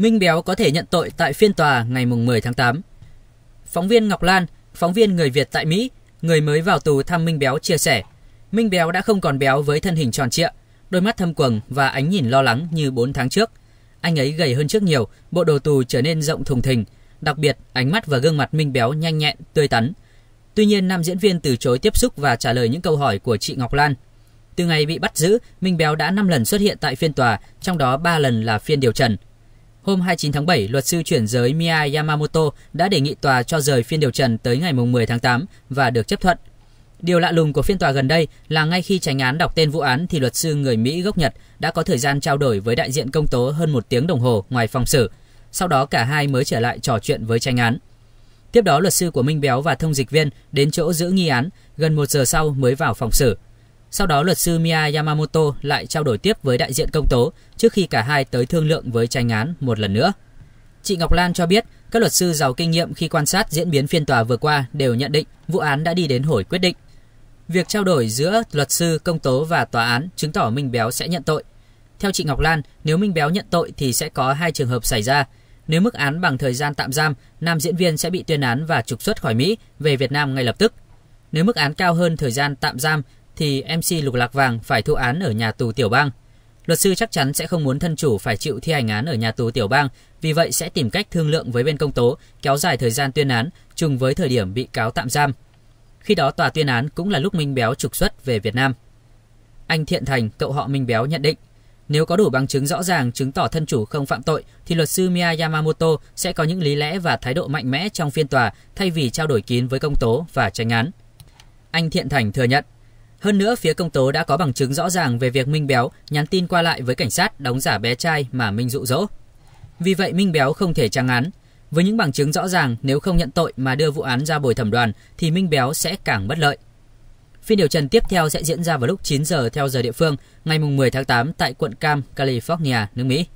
Minh Béo có thể nhận tội tại phiên tòa ngày 10 tháng 8. Phóng viên Ngọc Lan, phóng viên người Việt tại Mỹ, người mới vào tù thăm Minh Béo chia sẻ, Minh Béo đã không còn béo với thân hình tròn trịa, đôi mắt thâm quầng và ánh nhìn lo lắng như 4 tháng trước. Anh ấy gầy hơn trước nhiều, bộ đồ tù trở nên rộng thùng thình, đặc biệt ánh mắt và gương mặt Minh Béo nhanh nhẹn, tươi tắn. Tuy nhiên, nam diễn viên từ chối tiếp xúc và trả lời những câu hỏi của chị Ngọc Lan. Từ ngày bị bắt giữ, Minh Béo đã 5 lần xuất hiện tại phiên tòa, trong đó 3 lần là phiên điều trần – Hôm 29 tháng 7, luật sư chuyển giới Mia Yamamoto đã đề nghị tòa cho rời phiên điều trần tới ngày 10 tháng 8 và được chấp thuận. Điều lạ lùng của phiên tòa gần đây là ngay khi tránh án đọc tên vụ án thì luật sư người Mỹ gốc Nhật đã có thời gian trao đổi với đại diện công tố hơn một tiếng đồng hồ ngoài phòng xử. Sau đó cả hai mới trở lại trò chuyện với tranh án. Tiếp đó luật sư của Minh Béo và thông dịch viên đến chỗ giữ nghi án, gần một giờ sau mới vào phòng xử. Sau đó luật sư Mia Yamamoto lại trao đổi tiếp với đại diện công tố trước khi cả hai tới thương lượng với tranh án một lần nữa. Chị Ngọc Lan cho biết, các luật sư giàu kinh nghiệm khi quan sát diễn biến phiên tòa vừa qua đều nhận định vụ án đã đi đến hồi quyết định. Việc trao đổi giữa luật sư, công tố và tòa án chứng tỏ Minh Béo sẽ nhận tội. Theo chị Ngọc Lan, nếu Minh Béo nhận tội thì sẽ có hai trường hợp xảy ra. Nếu mức án bằng thời gian tạm giam, nam diễn viên sẽ bị tuyên án và trục xuất khỏi Mỹ về Việt Nam ngay lập tức. Nếu mức án cao hơn thời gian tạm giam thì MC Lục Lạc Vàng phải thụ án ở nhà tù tiểu bang. Luật sư chắc chắn sẽ không muốn thân chủ phải chịu thi hành án ở nhà tù tiểu bang, vì vậy sẽ tìm cách thương lượng với bên công tố, kéo dài thời gian tuyên án trùng với thời điểm bị cáo tạm giam. Khi đó tòa tuyên án cũng là lúc Minh Béo trục xuất về Việt Nam. Anh Thiện Thành, cậu họ Minh Béo nhận định, nếu có đủ bằng chứng rõ ràng chứng tỏ thân chủ không phạm tội thì luật sư mia Yamamoto sẽ có những lý lẽ và thái độ mạnh mẽ trong phiên tòa thay vì trao đổi kín với công tố và tranh án. Anh Thiện Thành thừa nhận hơn nữa, phía công tố đã có bằng chứng rõ ràng về việc Minh Béo nhắn tin qua lại với cảnh sát đóng giả bé trai mà Minh dụ dỗ. Vì vậy, Minh Béo không thể trang án. Với những bằng chứng rõ ràng, nếu không nhận tội mà đưa vụ án ra bồi thẩm đoàn thì Minh Béo sẽ càng bất lợi. Phiên điều trần tiếp theo sẽ diễn ra vào lúc 9 giờ theo giờ địa phương, ngày 10 tháng 8 tại quận Cam, California, nước Mỹ.